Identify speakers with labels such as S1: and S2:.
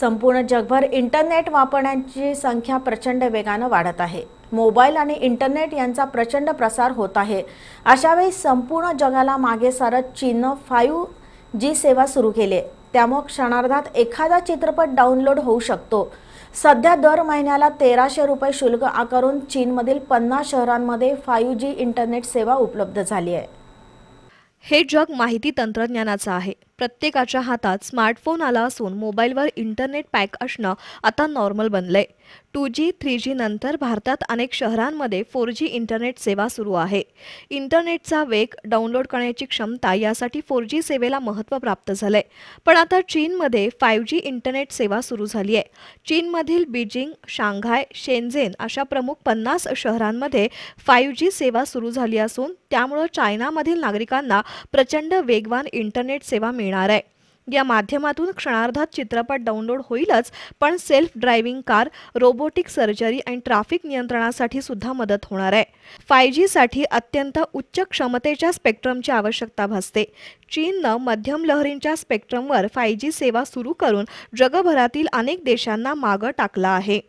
S1: संपूर्ण जगभर इंटरनेट वापरण्याची संख्या प्रचंड वेगानं वाढत आहे मोबाईल आणि इंटरनेट यांचा प्रचंड प्रसार होत आहे अशावेळी संपूर्ण जगाला मागे सारत चीननं फायू जी सेवा सुरू केली आहे त्यामुळे क्षणार्धात एखादा चित्रपट डाउनलोड होऊ शकतो सध्या दर महिन्याला तेराशे रुपये शुल्क आकारून चीनमधील पन्नास शहरांमध्ये फायू जी इंटरनेट सेवा उपलब्ध झाली आहे
S2: हे जग माहिती तंत्रज्ञानाचं आहे प्रत्येकाच्या हातात स्मार्टफोन आला असून मोबाईलवर इंटरनेट पॅक असणं आता नॉर्मल बनलंय टू जी थ्री जी नंतर भारतात अनेक शहरांमध्ये फोर जी इंटरनेट सेवा सुरू आहे इंटरनेटचा वेग डाउनलोड करण्याची क्षमता यासाठी फोर जी सेवेला महत्त्व प्राप्त झालंय पण आता चीनमध्ये फायव्ह जी इंटरनेट सेवा सुरू झाली आहे चीनमधील बीजिंग शांघाय शेनझेन अशा प्रमुख पन्नास शहरांमध्ये फायव्ह जी सेवा सुरू झाली असून त्यामुळं चायनामधील नागरिकांना प्रचंड वेगवान इंटरनेट सेवा मिळते मिळणार आहे या माध्यमातून क्षणार्धात चित्रपट डाउनलोड होईलच पण self driving car robotic surgery आणि ट्रॅफिक नियंत्रणासाठी सुद्धा मदत होणार आहे फाय साठी अत्यंत उच्च क्षमतेच्या स्पेक्ट्रमची आवश्यकता भासते चीननं मध्यम लहरींच्या स्पेक्ट्रमवर फाय जी सेवा सुरू करून जगभरातील अनेक देशांना मागं टाकला आहे